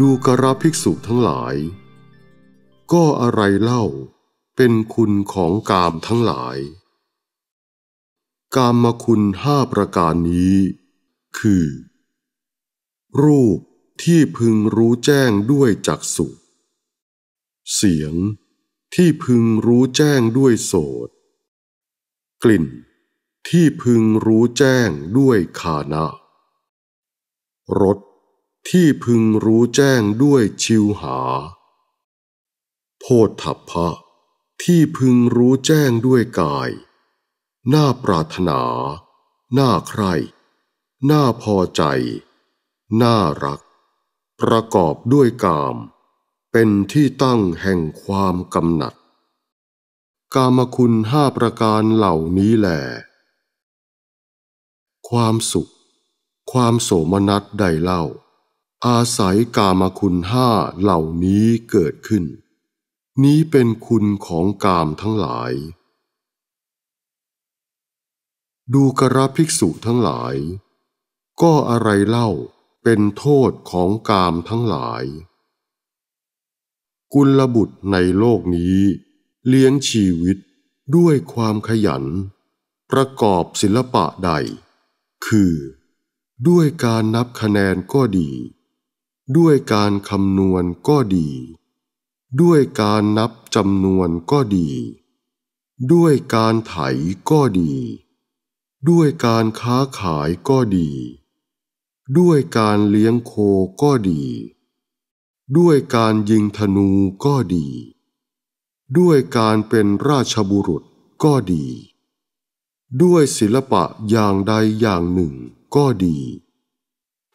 ดูกราภิกษุทั้งหลาย ก็อะไรเล่าเป็นคุณของกามทั้งหลาย กามมาคุณห้าประการนี้คือ รูปที่พึงรู้แจ้งด้วยจักสุเสียงที่พึงรู้แจ้งด้วยโสตกลิ่น ที่พึงรู้แจ้งด้วยคานะรสที่พึงรู้แจ้งด้วยชิวหาโพธัพพะ ที่พึงรู้แจ้งด้วยกาย น่าปรารถนา น่าใครหน่าพอใจ น่ารัก ประกอบด้วยกาม เป็นที่ตั้งแห่งความกำหนัด กามคุณห้าประการเหล่านี้แหลความสุข ความโสมนัสใดเล่าอาศัยกามคุณห้าเหล่านี้เกิดขึ้น นี้เป็นคุณของกามทั้งหลาย ดูกระภิกษุทั้งหลาย ก็อะไรเล่าเป็นโทษของกามทั้งหลาย กุลบุตรในโลกนี้เลี้ยงชีวิตด้วยความขยัน ประกอบศิลปะใด คือ ด้วยการนับคะแนนก็ดีด้วยการคำนวณก็ดี ด้วยการนับจำนวนก็ดี ด้วยการไถก็ดี ด้วยการค้าขายก็ดี ด้วยการเลี้ยงโคก็ดี ด้วยการยิงธนูก็ดี ด้วยการเป็นราชบุรุษก็ดี ด้วยศิลปะอย่างใดอย่างหนึ่งก็ดี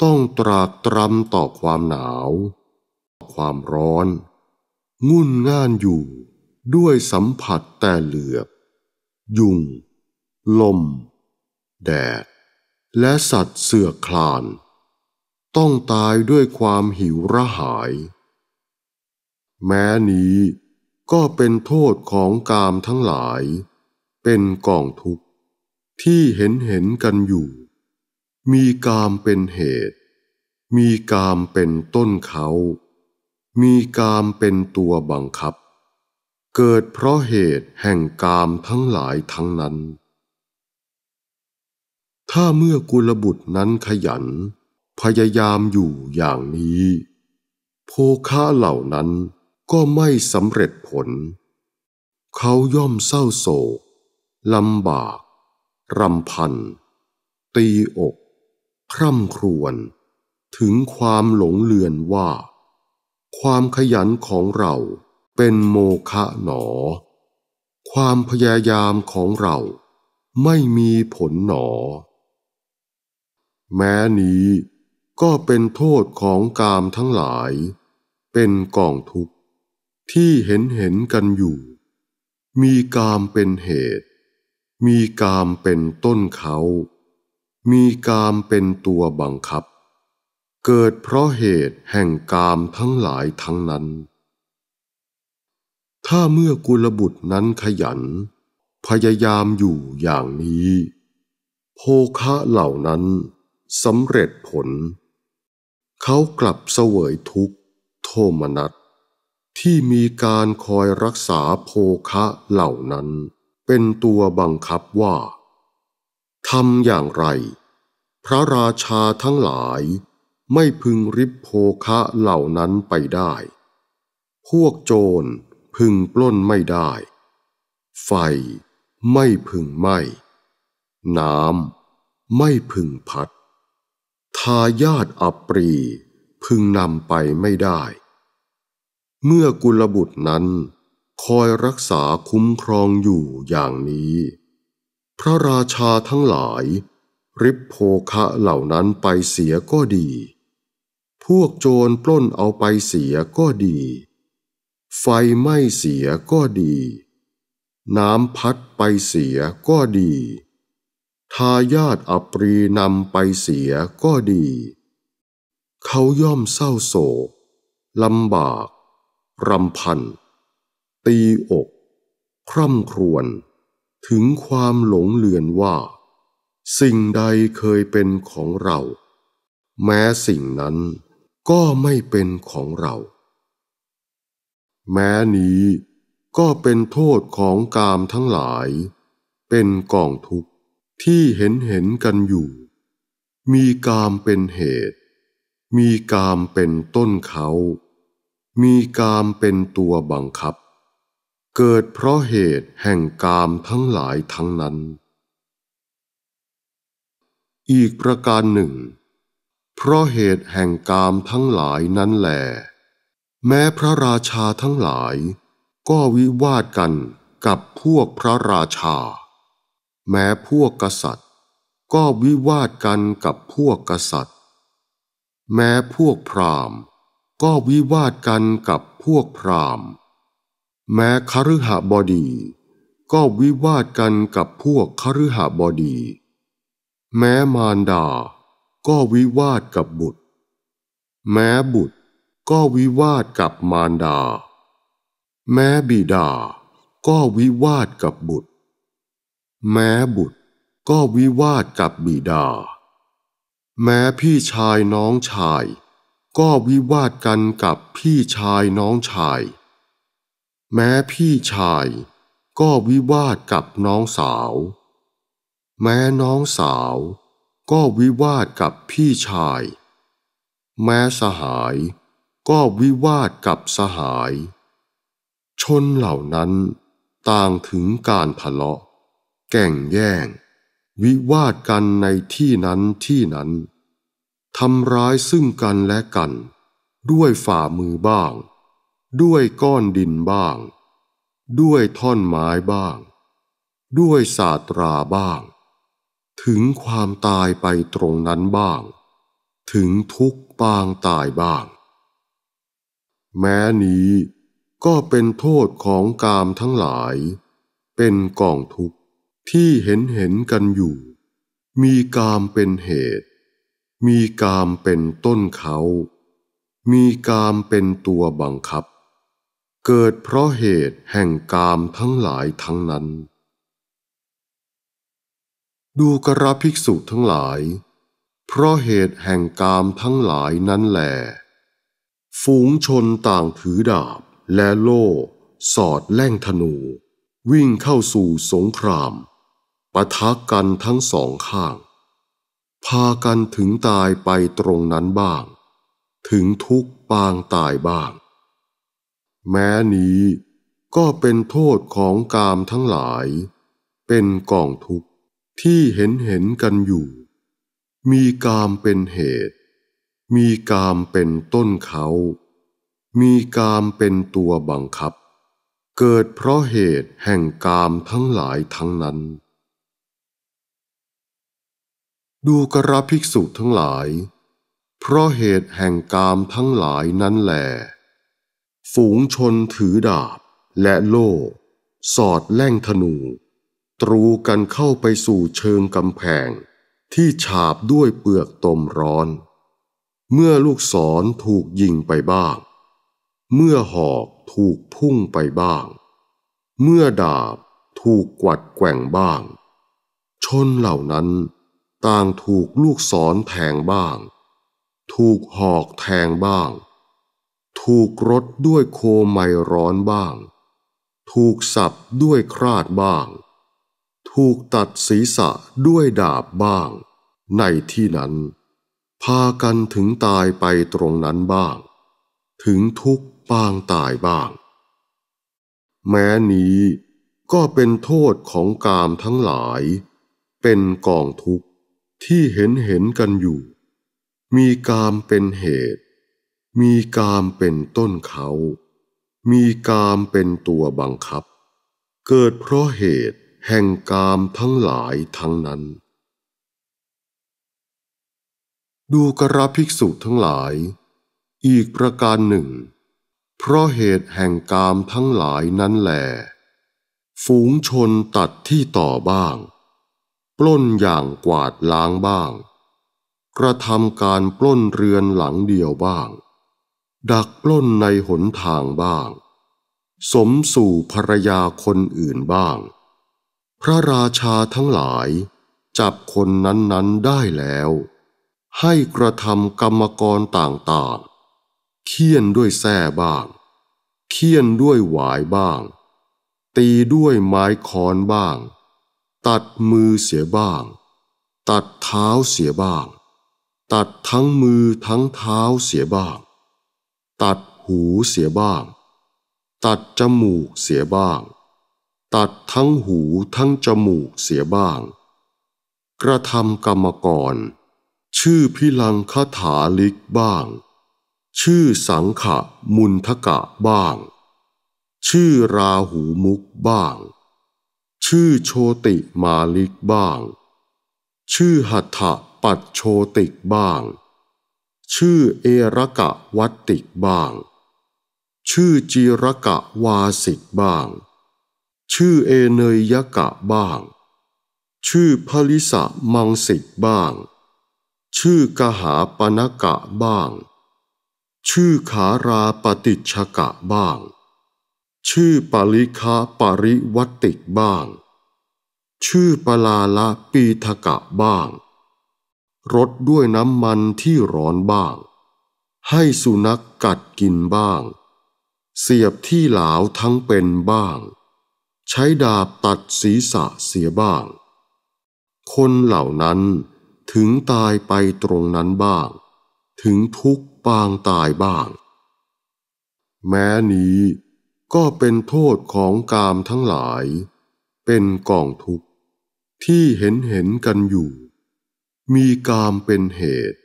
ต้องตรากตรำต่อความหนาว ความร้อน งุ่นง่านอยู่ด้วยสัมผัสแต่เหลือบยุง ลม แดด และสัตว์เสือคลาน ต้องตายด้วยความหิวระหาย แม้นี้ก็เป็นโทษของกามทั้งหลาย เป็นกองทุกข์ ที่เห็นเห็นกันอยู่มีกามเป็นเหตุ มีกามเป็นต้นเขา มีกามเป็นตัวบังคับ เกิดเพราะเหตุแห่งกามทั้งหลายทั้งนั้น ถ้าเมื่อกุลบุตรนั้นขยัน พยายามอยู่อย่างนี้ โภคาเหล่านั้นก็ไม่สำเร็จผล เขาย่อมเศร้าโศกลำบาก รำพัน ตีอกพร่ำครวญถึงความหลงเลือนว่า ความขยันของเราเป็นโมฆะหนอ ความพยายามของเราไม่มีผลหนอ แม้นี้ก็เป็นโทษของกามทั้งหลาย เป็นกองทุกข์ ที่เห็นเห็นกันอยู่ มีกามเป็นเหตุ มีกามเป็นต้นเขามีกามเป็นตัวบังคับ เกิดเพราะเหตุแห่งกามทั้งหลายทั้งนั้น ถ้าเมื่อกุลบุตรนั้นขยัน พยายามอยู่อย่างนี้ โภคะเหล่านั้นสำเร็จผล เขากลับเสวยทุกข์ โทมนัสที่มีการคอยรักษาโภคะเหล่านั้นเป็นตัวบังคับว่าทำอย่างไร พระราชาทั้งหลายไม่พึงริบโภคะเหล่านั้นไปได้ พวกโจรพึงปล้นไม่ได้ ไฟไม่พึงไหม้น้ำไม่พึงพัด ทายาทอัปรีพึงนำไปไม่ได้ เมื่อกุลบุตรนั้นคอยรักษาคุ้มครองอยู่อย่างนี้พระราชาทั้งหลาย ริบโภคะเหล่านั้นไปเสียก็ดี พวกโจรปล้นเอาไปเสียก็ดี ไฟไหม้เสียก็ดี น้ำพัดไปเสียก็ดี ทายาทอปรีนำไปเสียก็ดี เขาย่อมเศร้าโศกลำบากรำพัน ตีอก คร่ำครวญถึงความหลงเลือนว่า สิ่งใดเคยเป็นของเรา แม้สิ่งนั้นก็ไม่เป็นของเรา แม้นี้ก็เป็นโทษของกามทั้งหลาย เป็นกองทุกข์ที่เห็นเห็นกันอยู่ มีกามเป็นเหตุ มีกามเป็นต้นเขา มีกามเป็นตัวบังคับเกิดเพราะเหตุแห่งกามทั้งหลายทั้งนั้น อีกประการหนึ่ง เพราะเหตุแห่งกามทั้งหลายนั้นแหลแม้พระราชาทั้งหลายก็วิวาทกันกับพวกพระราชา แม้พวกกษัตริย์ ก็วิวาทกันกับพวกกษัตริย์ แม้พวกพราหมณ์ ก็วิวาทกันกับพวกพราหมณ์แม้คฤหบดี ก็วิวาทกันกับพวกคฤหบดี แม้มารดา ก็วิวาทกับบุตร แม้บุตร ก็วิวาทกับมารดา แม้บิดา ก็วิวาทกับบุตร แม้บุตร ก็วิวาทกับบิดา แม้พี่ชายน้องชาย ก็วิวาทกันกับพี่ชายน้องชายแม้พี่ชาย ก็วิวาทกับน้องสาว แม้น้องสาว ก็วิวาทกับพี่ชาย แม้สหาย ก็วิวาทกับสหาย ชนเหล่านั้นต่างถึงการทะเลาะ แก่งแย่ง วิวาทกันในที่นั้นที่นั้น ทำร้ายซึ่งกันและกัน ด้วยฝ่ามือบ้างด้วยก้อนดินบ้าง ด้วยท่อนไม้บ้าง ด้วยศาสตราบ้าง ถึงความตายไปตรงนั้นบ้าง ถึงทุกปางตายบ้าง แม้นี้ก็เป็นโทษของกามทั้งหลาย เป็นกองทุกข์ที่เห็นเห็นกันอยู่ มีกามเป็นเหตุ มีกามเป็นต้นเขา มีกามเป็นตัวบังคับเกิดเพราะเหตุแห่งกามทั้งหลายทั้งนั้น ดูกระภิกษุทั้งหลาย เพราะเหตุแห่งกามทั้งหลายนั้นแหลฝูงชนต่างถือดาบและโล่สอดแล่งธนู วิ่งเข้าสู่สงครามปะทะกันทั้งสองข้าง พากันถึงตายไปตรงนั้นบ้าง ถึงทุกปางตายบ้างแม้นี้ก็เป็นโทษของกามทั้งหลาย เป็นกองทุกข์ที่เห็นเห็นกันอยู่ มีกามเป็นเหตุ มีกามเป็นต้นเขา มีกามเป็นตัวบังคับ เกิดเพราะเหตุแห่งกามทั้งหลายทั้งนั้น ดูกระภิกษุทั้งหลาย เพราะเหตุแห่งกามทั้งหลายนั้นแหละฝูงชนถือดาบและโล่สอดแล่งธนู ตรูกันเข้าไปสู่เชิงกำแพงที่ฉาบด้วยเปลือกตมร้อน เมื่อลูกศรถูกยิงไปบ้าง เมื่อหอกถูกพุ่งไปบ้าง เมื่อดาบถูกกวัดแกว่งบ้าง ชนเหล่านั้น ต่างถูกลูกศรแทงบ้าง ถูกหอกแทงบ้างถูกรดด้วยโคไมร้อนบ้าง ถูกสับด้วยคราดบ้าง ถูกตัดศีรษะด้วยดาบบ้าง ในที่นั้น พากันถึงตายไปตรงนั้นบ้าง ถึงทุกปางตายบ้าง แม้นี้ก็เป็นโทษของกามทั้งหลาย เป็นกองทุกข์ที่เห็นเห็นกันอยู่ มีกามเป็นเหตุมีกามเป็นต้นเขา มีกามเป็นตัวบังคับ เกิดเพราะเหตุแห่งกามทั้งหลายทั้งนั้น ดูกระภิกษุทั้งหลาย อีกประการหนึ่ง เพราะเหตุแห่งกามทั้งหลายนั้นแหลฝูงชนตัดที่ต่อบ้าง ปล้นอย่างกวาดล้างบ้าง กระทำการปล้นเรือนหลังเดียวบ้างดักปล้นในหนทางบ้าง สมสู่ภรรยาคนอื่นบ้าง พระราชาทั้งหลายจับคนนั้นๆได้แล้ว ให้กระทำกรรมกรต่างๆเคี่ยนด้วยแส้บ้างเคี่ยนด้วยหวายบ้าง ตีด้วยไม้ค้อนบ้าง ตัดมือเสียบ้าง ตัดเท้าเสียบ้าง ตัดทั้งมือทั้งเท้าเสียบ้างตัดหูเสียบ้าง ตัดจมูกเสียบ้าง ตัดทั้งหูทั้งจมูกเสียบ้าง กระทำกรรมกรชื่อพิลังคถาลิกบ้าง ชื่อสังขะมุนทกะบ้าง ชื่อราหูมุกบ้าง ชื่อโชติมาลิกบ้าง ชื่อหัตถปัดโชติกบ้างชื่อเอรกะวัตติกบ้าง ชื่อจีรกะวาสิกบ้าง ชื่อเอเนยยกะบ้าง ชื่อพลิสะมังสิกบ้าง ชื่อกหาปนกะบ้าง ชื่อขาราปฏิชกะบ้าง ชื่อปริคาปริวัติกบ้าง ชื่อปลาละปีทกะบ้างรดด้วยน้ำมันที่ร้อนบ้าง ให้สุนัขกกัดกินบ้าง เสียบที่หลาวทั้งเป็นบ้าง ใช้ดาบตัดศีรษะเสียบ้าง คนเหล่านั้นถึงตายไปตรงนั้นบ้าง ถึงทุกปางตายบ้าง แม้นี้ก็เป็นโทษของกามทั้งหลาย เป็นกองทุกข์ที่เห็นเห็นกันอยู่มีกามเป็นเหตุ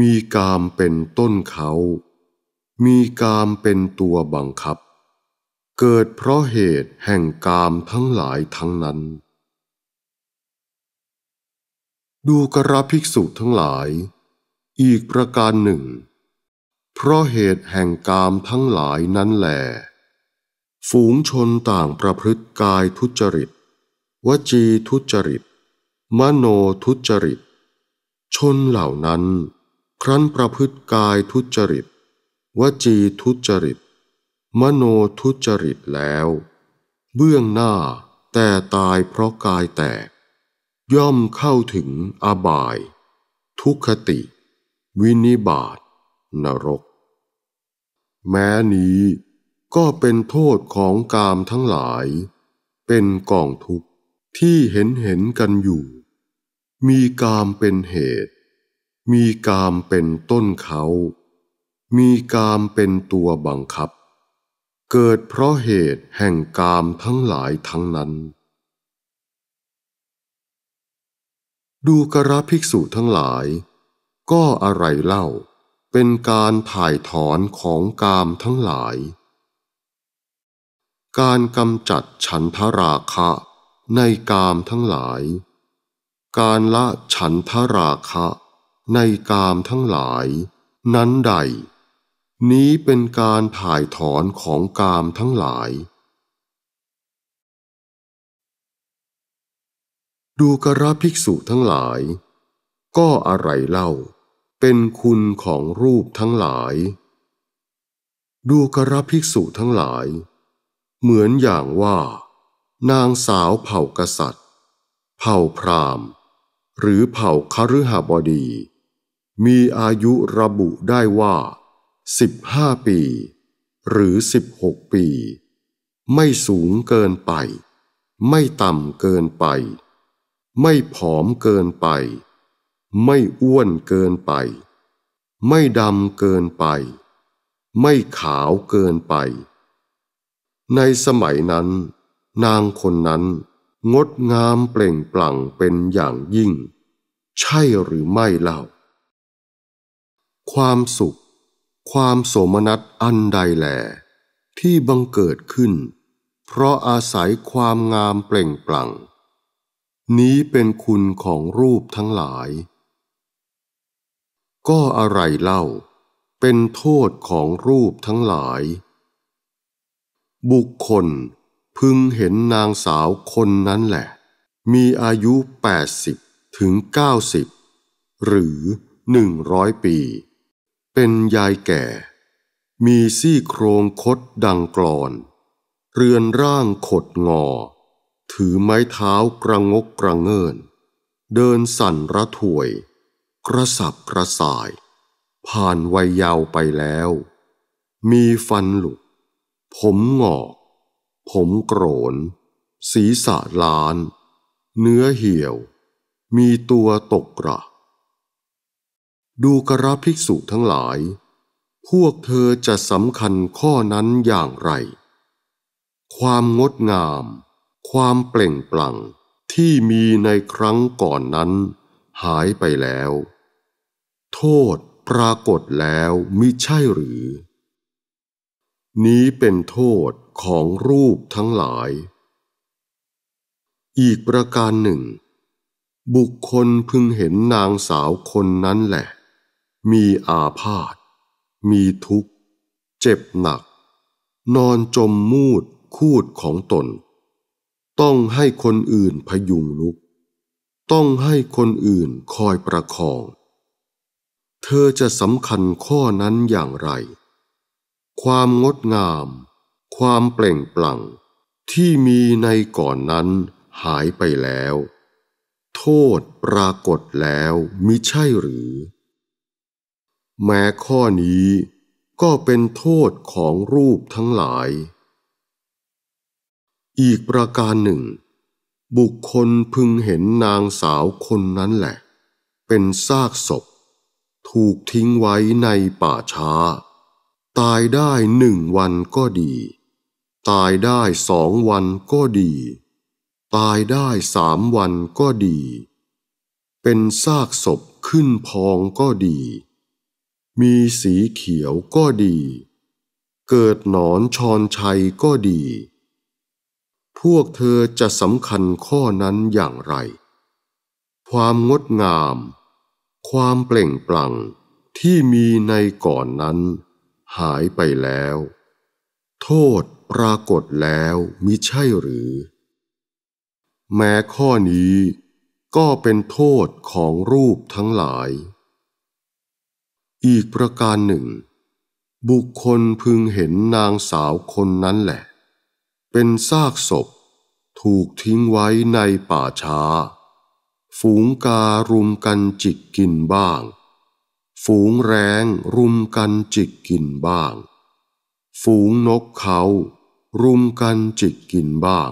มีกามเป็นต้นเขา มีกามเป็นตัวบังคับ เกิดเพราะเหตุแห่งกามทั้งหลายทั้งนั้น ดูกระภิกษุทั้งหลาย อีกประการหนึ่ง เพราะเหตุแห่งกามทั้งหลายนั้นแหลฝูงชนต่างประพฤติกายทุจริต วจีทุจริต มโนทุจริตชนเหล่านั้น ครั้นประพฤติกายทุจริต วจีทุจริต มโนทุจริตแล้ว เบื้องหน้าแต่ตายเพราะกายแตก ย่อมเข้าถึงอบาย ทุคติ วินิบาตนรก แม้นี้ก็เป็นโทษของกามทั้งหลาย เป็นกองทุกข์ที่เห็นเห็นกันอยู่มีกามเป็นเหตุ มีกามเป็นต้นเขา มีกามเป็นตัวบังคับ เกิดเพราะเหตุแห่งกามทั้งหลายทั้งนั้น ดูกระภิกษุทั้งหลาย ก็อะไรเล่า เป็นการถ่ายถอนของกามทั้งหลาย การกำจัดฉันทราคะในกามทั้งหลายการละฉันทราคะ ในกามทั้งหลาย นั้นใด นี้เป็นการถ่ายถอนของกามทั้งหลาย ดูกระภิกษุทั้งหลาย ก็อะไรเล่าเป็นคุณของรูปทั้งหลาย ดูกระภิกษุทั้งหลาย เหมือนอย่างว่า นางสาวเผ่ากษัตริย์ เผ่าพราหมณ์หรือเผ่าคฤหบดี มีอายุระบุได้ว่า 15 ปี หรือ 16 ปี ไม่สูงเกินไป ไม่ต่ำเกินไป ไม่ผอมเกินไป ไม่อ้วนเกินไป ไม่ดำเกินไป ไม่ขาวเกินไป ในสมัยนั้น นางคนนั้นงดงามเปล่งปลั่งเป็นอย่างยิ่ง ใช่หรือไม่เล่า ความสุข ความโสมนัสอันใดแหลที่บังเกิดขึ้น เพราะอาศัยความงามเปล่งปลั่ง นี้เป็นคุณของรูปทั้งหลาย ก็อะไรเล่า เป็นโทษของรูปทั้งหลาย บุคคลพึงเห็นนางสาวคนนั้นแหละ มีอายุ 80 ถึง 90 หรือ 100 ปี เป็นยายแก่ มีซี่โครงคดดังกรอน เรือนร่างขดงอ ถือไม้เท้ากระงกกระเงิน เดินสั่นระถวย กระสับกระส่าย ผ่านวัยยาวไปแล้ว มีฟันหลุดผมหงอกผมโกรนศีสษะล้าน เนื้อเหี่ยว มีตัวตกกระดูกระภิกษุทั้งหลาย พวกเธอจะสำคัญข้อนั้นอย่างไร ความงดงาม ความเปล่งปลั่งที่มีในครั้งก่อนนั้นหายไปแล้ว โทษปรากฏแล้วมิใช่หรือ นี้เป็นโทษของรูปทั้งหลาย อีกประการหนึ่ง บุคคลพึงเห็นนางสาวคนนั้นแหละ มีอาพาธมีทุกข์ เจ็บหนัก นอนจมมูดคูดของตน ต้องให้คนอื่นพยุงลุก ต้องให้คนอื่นคอยประคอง เธอจะสำคัญข้อนั้นอย่างไร ความงดงามความเปล่งปลั่งที่มีในก่อนนั้นหายไปแล้ว โทษปรากฏแล้วมิใช่หรือ แม้ข้อนี้ ก็เป็นโทษของรูปทั้งหลาย อีกประการหนึ่ง บุคคลพึงเห็นนางสาวคนนั้นแหละ เป็นซากศพ ถูกทิ้งไว้ในป่าช้า ตายได้หนึ่งวันก็ดีตายได้สองวันก็ดี ตายได้สามวันก็ดี เป็นซากศพขึ้นพองก็ดี มีสีเขียวก็ดี เกิดหนอนชอนชัยก็ดี พวกเธอจะสำคัญข้อนั้นอย่างไร ความงดงาม ความเปล่งปลั่งที่มีในก่อนนั้นหายไปแล้ว โทษปรากฏแล้วมิใช่หรือ แม้ข้อนี้ก็เป็นโทษของรูปทั้งหลาย อีกประการหนึ่ง บุคคลพึงเห็นนางสาวคนนั้นแหละ เป็นซากศพถูกทิ้งไว้ในป่าช้า ฝูงการุมกันจิกกินบ้าง ฝูงแรงรุมกันจิกกินบ้างฝูงนกเขา รุมกันจิกกินบ้าง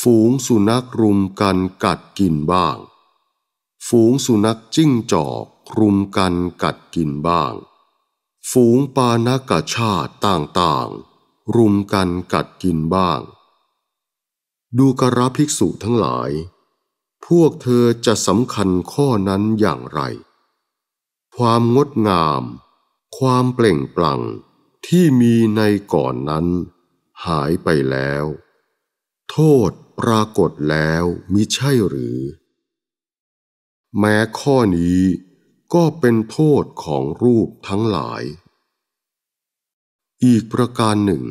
ฝูงสุนัขรุมกันกัดกินบ้าง ฝูงสุนัขจิ้งจอกรุมกันกัดกินบ้าง ฝูงปานกชาติต่างๆ รุมกันกัดกินบ้าง ดูกระภิกษุทั้งหลาย พวกเธอจะสำคัญข้อนั้นอย่างไร ความงดงาม ความเปล่งปลั่งที่มีในก่อนนั้นหายไปแล้ว โทษปรากฏแล้วมิใช่หรือ แม้ข้อนี้ก็เป็นโทษของรูปทั้งหลาย อีกประการหนึ่ง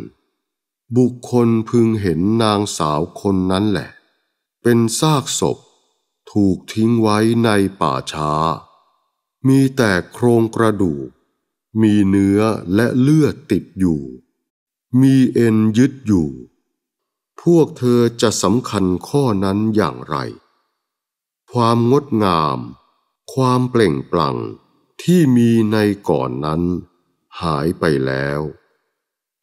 บุคคลพึงเห็นนางสาวคนนั้นแหละ เป็นซากศพ ถูกทิ้งไว้ในป่าช้า มีแต่โครงกระดูกมีเนื้อและเลือดติดอยู่ มีเอ็นยึดอยู่ พวกเธอจะสำคัญข้อนั้นอย่างไร ความงดงาม ความเปล่งปลั่งที่มีในก่อนนั้นหายไปแล้ว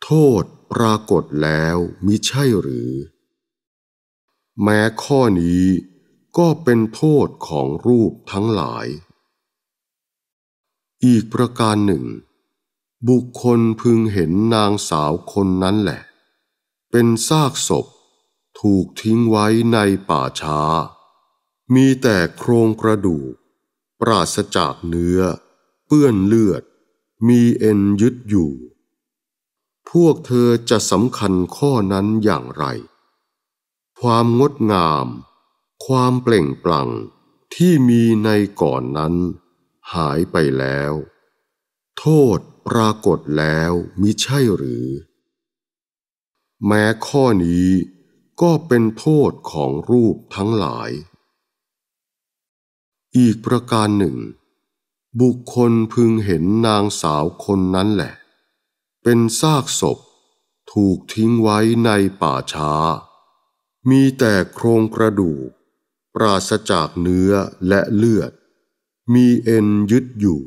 โทษปรากฏแล้วมิใช่หรือ แม้ข้อนี้ก็เป็นโทษของรูปทั้งหลายอีกประการหนึ่ง บุคคลพึงเห็นนางสาวคนนั้นแหละ เป็นซากศพถูกทิ้งไว้ในป่าช้า มีแต่โครงกระดูกปราศจากเนื้อ เปื้อนเลือด มีเอ็นยึดอยู่ พวกเธอจะสำคัญข้อนั้นอย่างไร ความงดงาม ความเปล่งปลั่งที่มีในก่อนนั้นหายไปแล้ว โทษปรากฏแล้วมิใช่หรือ แม้ข้อนี้ก็เป็นโทษของรูปทั้งหลาย อีกประการหนึ่ง บุคคลพึงเห็นนางสาวคนนั้นแหละ เป็นซากศพ ถูกทิ้งไว้ในป่าช้า มีแต่โครงกระดูก ปราศจากเนื้อและเลือดมีเอ็นยึดอยู่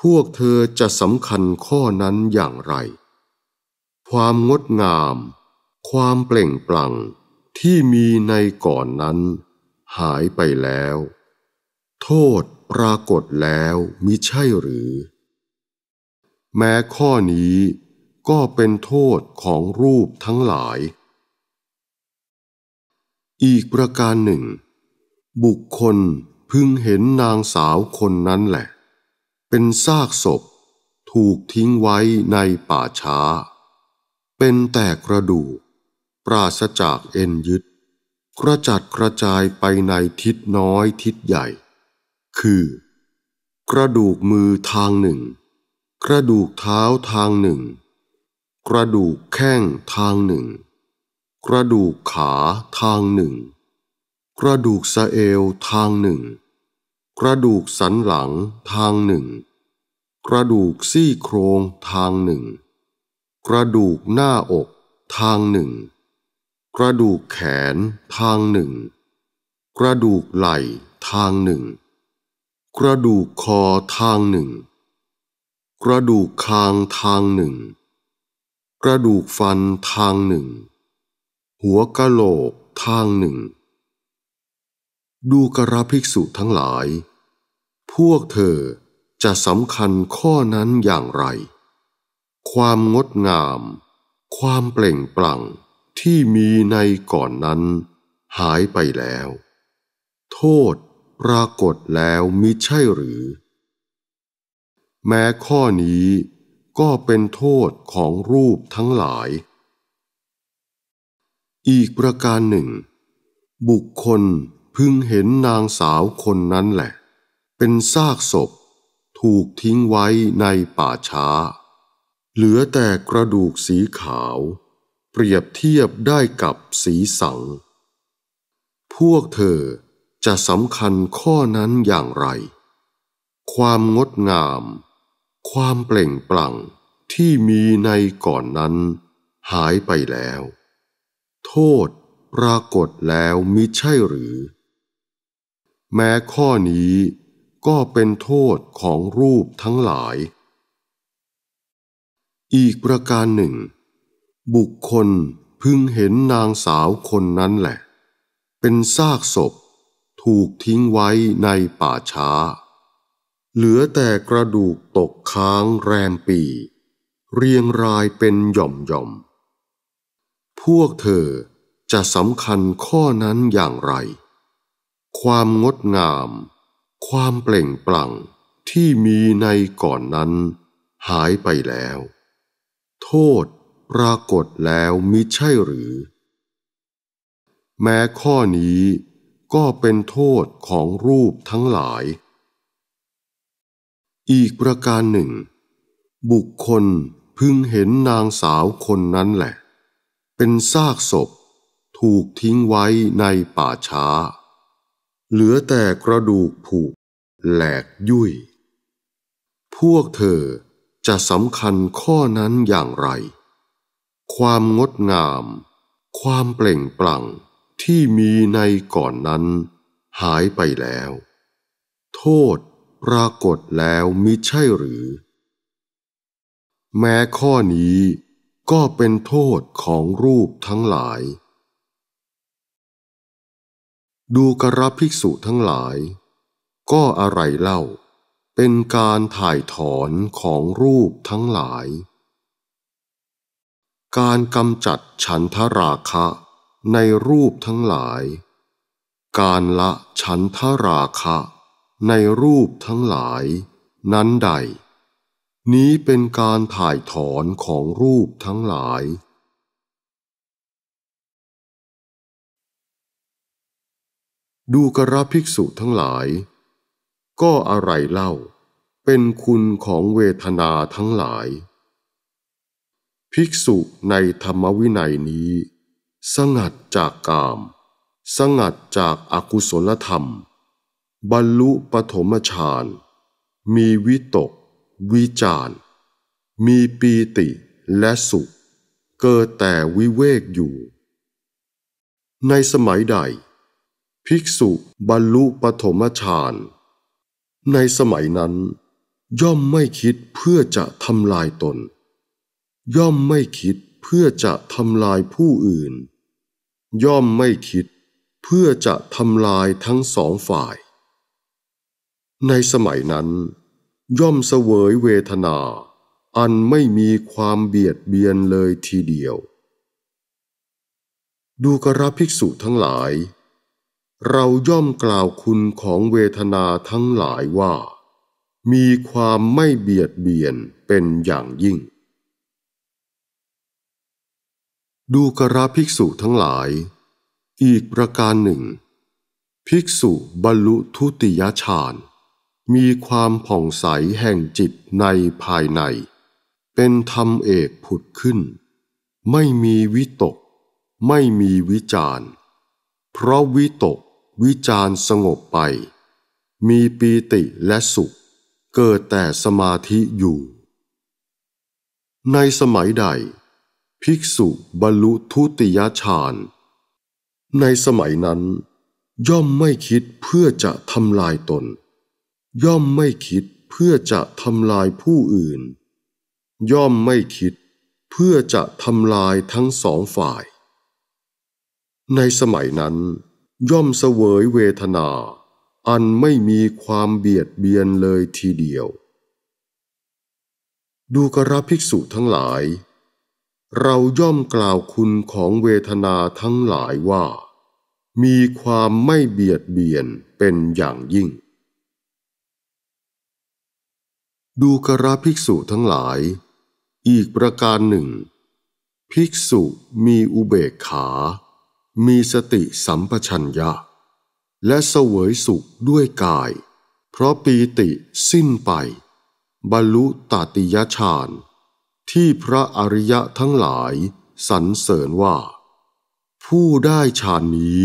พวกเธอจะสำคัญข้อนั้นอย่างไร ความงดงาม ความเปล่งปลั่งที่มีในก่อนนั้น หายไปแล้ว โทษปรากฏแล้วมิใช่หรือ แม้ข้อนี้ก็เป็นโทษของรูปทั้งหลาย อีกประการหนึ่ง บุคคลพึงเห็นนางสาวคนนั้นแหละ เป็นซากศพถูกทิ้งไว้ในป่าช้า เป็นแต่กระดูก ปราศจากเอ็นยึด กระจัดกระจายไปในทิศน้อยทิศใหญ่ คือ กระดูกมือทางหนึ่ง กระดูกเท้าทางหนึ่ง กระดูกแข้งทางหนึ่ง กระดูกขาทางหนึ่ง กระดูกสะเอวทางหนึ่งกระดูกสันหลังทางหนึ่ง กระดูกซี่โครงทางหนึ่ง กระดูกหน้าอกทางหนึ่ง กระดูกแขนทางหนึ่ง กระดูกไหล่ทางหนึ่ง กระดูกคอทางหนึ่ง กระดูกคางทางหนึ่ง กระดูกฟันทางหนึ่ง หัวกะโหลกทางหนึ่งดูกระภิกษุทั้งหลาย พวกเธอจะสำคัญข้อนั้นอย่างไร ความงดงาม ความเปล่งปลั่งที่มีในก่อนนั้นหายไปแล้ว โทษปรากฏแล้วมิใช่หรือ แม้ข้อนี้ก็เป็นโทษของรูปทั้งหลาย อีกประการหนึ่ง บุคคลพึงเห็นนางสาวคนนั้นแหละ เป็นซากศพถูกทิ้งไว้ในป่าช้า เหลือแต่กระดูกสีขาว เปรียบเทียบได้กับสีสัง พวกเธอจะสำคัญข้อนั้นอย่างไร ความงดงาม ความเปล่งปลั่งที่มีในก่อนนั้นหายไปแล้ว โทษปรากฏแล้วมิใช่หรือแม้ข้อนี้ก็เป็นโทษของรูปทั้งหลาย อีกประการหนึ่ง บุคคลพึงเห็นนางสาวคนนั้นแหละ เป็นซากศพถูกทิ้งไว้ในป่าช้า เหลือแต่กระดูกตกค้างแรมปี เรียงรายเป็นหย่อมหย่อม พวกเธอจะสำคัญข้อนั้นอย่างไรความงดงาม ความเปล่งปลั่งที่มีในก่อนนั้น หายไปแล้ว โทษปรากฏแล้วมิใช่หรือ แม้ข้อนี้ก็เป็นโทษของรูปทั้งหลาย อีกประการหนึ่ง บุคคลพึงเห็นนางสาวคนนั้นแหละ เป็นซากศพถูกทิ้งไว้ในป่าช้าเหลือแต่กระดูกผุแหลกยุ่ยพวกเธอจะสำคัญข้อนั้นอย่างไร ความงดงาม ความเปล่งปลั่งที่มีในก่อนนั้นหายไปแล้ว โทษปรากฏแล้วมิใช่หรือ แม้ข้อนี้ก็เป็นโทษของรูปทั้งหลายดูกระภิกษุทั้งหลาย ก็อะไรเล่าเป็นการถ่ายถอนของรูปทั้งหลาย การกำจัดฉันทราคะในรูปทั้งหลาย การละฉันทราคะในรูปทั้งหลายนั้นใด นี้เป็นการถ่ายถอนของรูปทั้งหลายดูกระภิกษุทั้งหลาย ก็อะไรเล่าเป็นคุณของเวทนาทั้งหลาย ภิกษุในธรรมวินัยนี้ สงัดจากกาม สงัดจากอากุศลธรรม บรรลุปฐมฌานมีวิตก วิจาร มีปีติและสุขเกิดแต่วิเวกอยู่ ในสมัยใดภิกษุบรรลุปฐมฌานในสมัยนั้น ย่อมไม่คิดเพื่อจะทำลายตน ย่อมไม่คิดเพื่อจะทำลายผู้อื่น ย่อมไม่คิดเพื่อจะทำลายทั้งสองฝ่าย ในสมัยนั้น ย่อมเสวยเวทนา อันไม่มีความเบียดเบียนเลยทีเดียว ดูกระภิกษุทั้งหลายเราย่อมกล่าวคุณของเวทนาทั้งหลายว่า มีความไม่เบียดเบียนเป็นอย่างยิ่ง ดูกระภิกษุทั้งหลาย อีกประการหนึ่ง ภิกษุบรรลุทุติยฌานมีความผ่องใสแห่งจิตในภายใน เป็นธรรมเอกผุดขึ้น ไม่มีวิตก ไม่มีวิจารเพราะวิตกวิจารสงบไป มีปีติและสุขเกิดแต่สมาธิอยู่ ในสมัยใด ภิกษุบรรลุทุติยฌานในสมัยนั้น ย่อมไม่คิดเพื่อจะทำลายตน ย่อมไม่คิดเพื่อจะทำลายผู้อื่น ย่อมไม่คิดเพื่อจะทำลายทั้งสองฝ่าย ในสมัยนั้นย่อมเสวยเวทนาอันไม่มีความเบียดเบียนเลยทีเดียว ดูกระภิกษุทั้งหลาย เราย่อมกล่าวคุณของเวทนาทั้งหลายว่า มีความไม่เบียดเบียนเป็นอย่างยิ่ง ดูกระภิกษุทั้งหลาย อีกประการหนึ่ง ภิกษุมีอุเบกขามีสติสัมปชัญญะ และเสวยสุขด้วยกาย เพราะปีติสิ้นไป บรรลุตติยฌานที่พระอริยะทั้งหลาย สรรเสริญว่า ผู้ได้ฌานนี้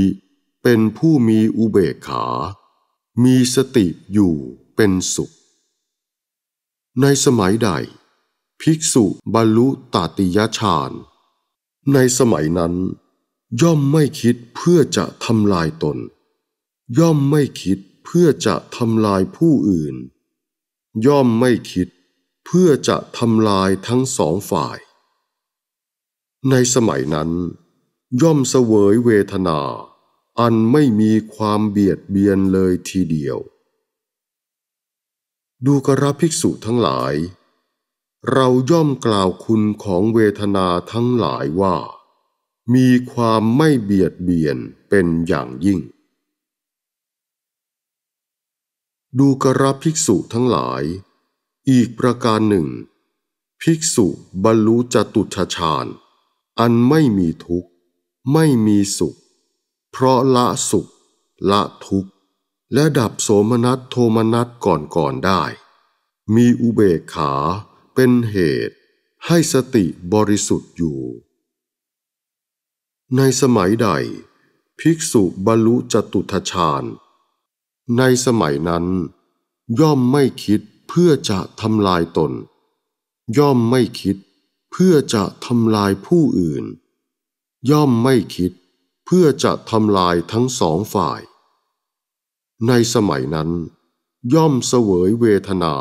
เป็นผู้มีอุเบกขา มีสติอยู่เป็นสุข ในสมัยใด ภิกษุบรรลุตติยฌานในสมัยนั้นย่อมไม่คิดเพื่อจะทำลายตน ย่อมไม่คิดเพื่อจะทำลายผู้อื่น ย่อมไม่คิดเพื่อจะทำลายทั้งสองฝ่าย ในสมัยนั้น ย่อมเสวยเวทนา อันไม่มีความเบียดเบียนเลยทีเดียว ดูกระภิกษุทั้งหลาย เราย่อมกล่าวคุณของเวทนาทั้งหลายว่ามีความไม่เบียดเบียนเป็นอย่างยิ่ง ดูกระภิกษุทั้งหลาย อีกประการหนึ่ง ภิกษุบรรลุจตุชฌาน อันไม่มีทุกข์ ไม่มีสุข เพราะละสุข ละทุกข์ และดับโสมนัสโทมนัสก่อนก่อนได้ มีอุเบกขาเป็นเหตุ ให้สติบริสุทธิ์อยู่ในสมัยใด ภิกษุบรรลุจตุทชาญในสมัยนั้น ย่อมไม่คิดเพื่อจะทำลายตน ย่อมไม่คิดเพื่อจะทำลายผู้อื่น ย่อมไม่คิดเพื่อจะทำลายทั้งสองฝ่าย ในสมัยนั้น ย่อมเสวยเวทนา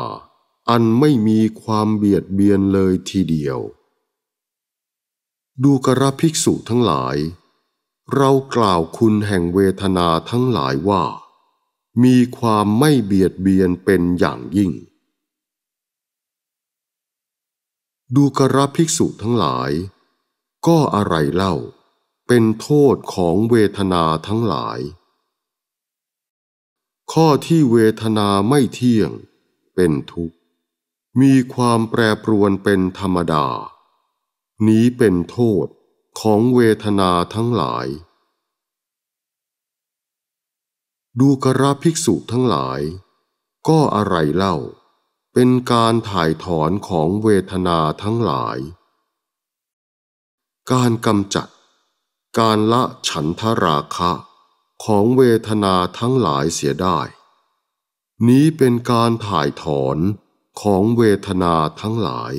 อันไม่มีความเบียดเบียนเลยทีเดียวดูกระภิกษุทั้งหลาย เรากล่าวคุณแห่งเวทนาทั้งหลายว่า มีความไม่เบียดเบียนเป็นอย่างยิ่ง ดูกระภิกษุทั้งหลาย ก็อะไรเล่าเป็นโทษของเวทนาทั้งหลาย ข้อที่เวทนาไม่เที่ยง เป็นทุกข์มีความแปรปรวนเป็นธรรมดานี้เป็นโทษของเวทนาทั้งหลาย ดูกระภิกษุทั้งหลาย ก็อะไรเล่า เป็นการถ่ายถอนของเวทนาทั้งหลาย การกำจัดการละฉันทราคะของเวทนาทั้งหลายเสียได้ นี้เป็นการถ่ายถอนของเวทนาทั้งหลาย